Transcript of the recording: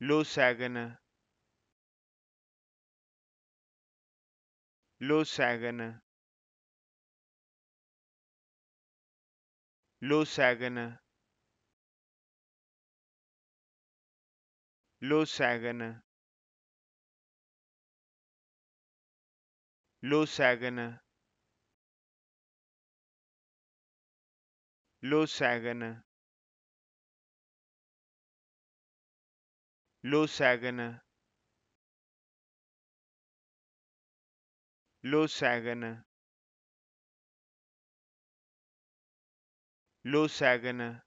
Losagana Losagana Losagana Losagana Losagana Losagana Losagana Losagana Losagana